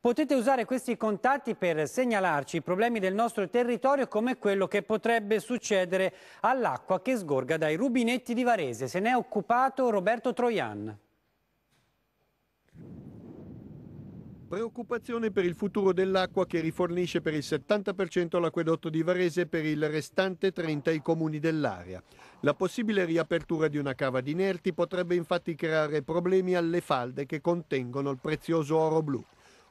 Potete usare questi contatti per segnalarci i problemi del nostro territorio come quello che potrebbe succedere all'acqua che sgorga dai rubinetti di Varese. Se ne è occupato Roberto Troian. Preoccupazione per il futuro dell'acqua che rifornisce per il 70% l'acquedotto di Varese e per il restante 30 i comuni dell'area. La possibile riapertura di una cava di Nerti potrebbe infatti creare problemi alle falde che contengono il prezioso oro blu.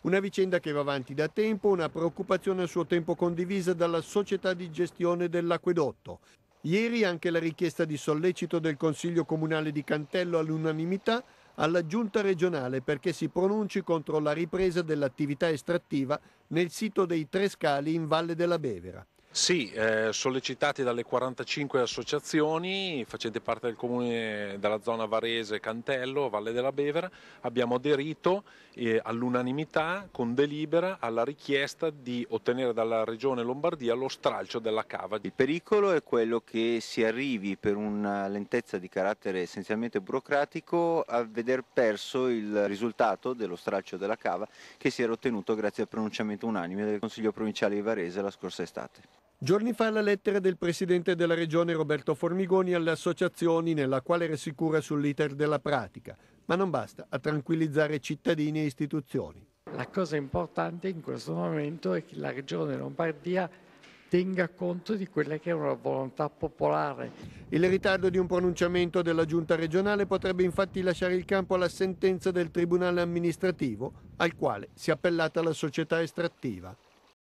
Una vicenda che va avanti da tempo, una preoccupazione a suo tempo condivisa dalla società di gestione dell'acquedotto. Ieri anche la richiesta di sollecito del Consiglio Comunale di Cantello all'unanimità alla giunta regionale perché si pronunci contro la ripresa dell'attività estrattiva nel sito dei Tre Scali in Valle della Bevera. Sì, eh, sollecitati dalle 45 associazioni facenti parte del comune della zona Varese, Cantello, Valle della Bevera, abbiamo aderito eh, all'unanimità con delibera alla richiesta di ottenere dalla regione Lombardia lo stralcio della cava. Il pericolo è quello che si arrivi per una lentezza di carattere essenzialmente burocratico a veder perso il risultato dello stralcio della cava che si era ottenuto grazie al pronunciamento unanime del Consiglio provinciale di Varese la scorsa estate. Giorni fa la lettera del presidente della regione Roberto Formigoni alle associazioni nella quale rassicura sull'iter della pratica, ma non basta a tranquillizzare cittadini e istituzioni. La cosa importante in questo momento è che la regione Lombardia tenga conto di quella che è una volontà popolare. Il ritardo di un pronunciamento della giunta regionale potrebbe infatti lasciare il campo alla sentenza del tribunale amministrativo al quale si è appellata la società estrattiva.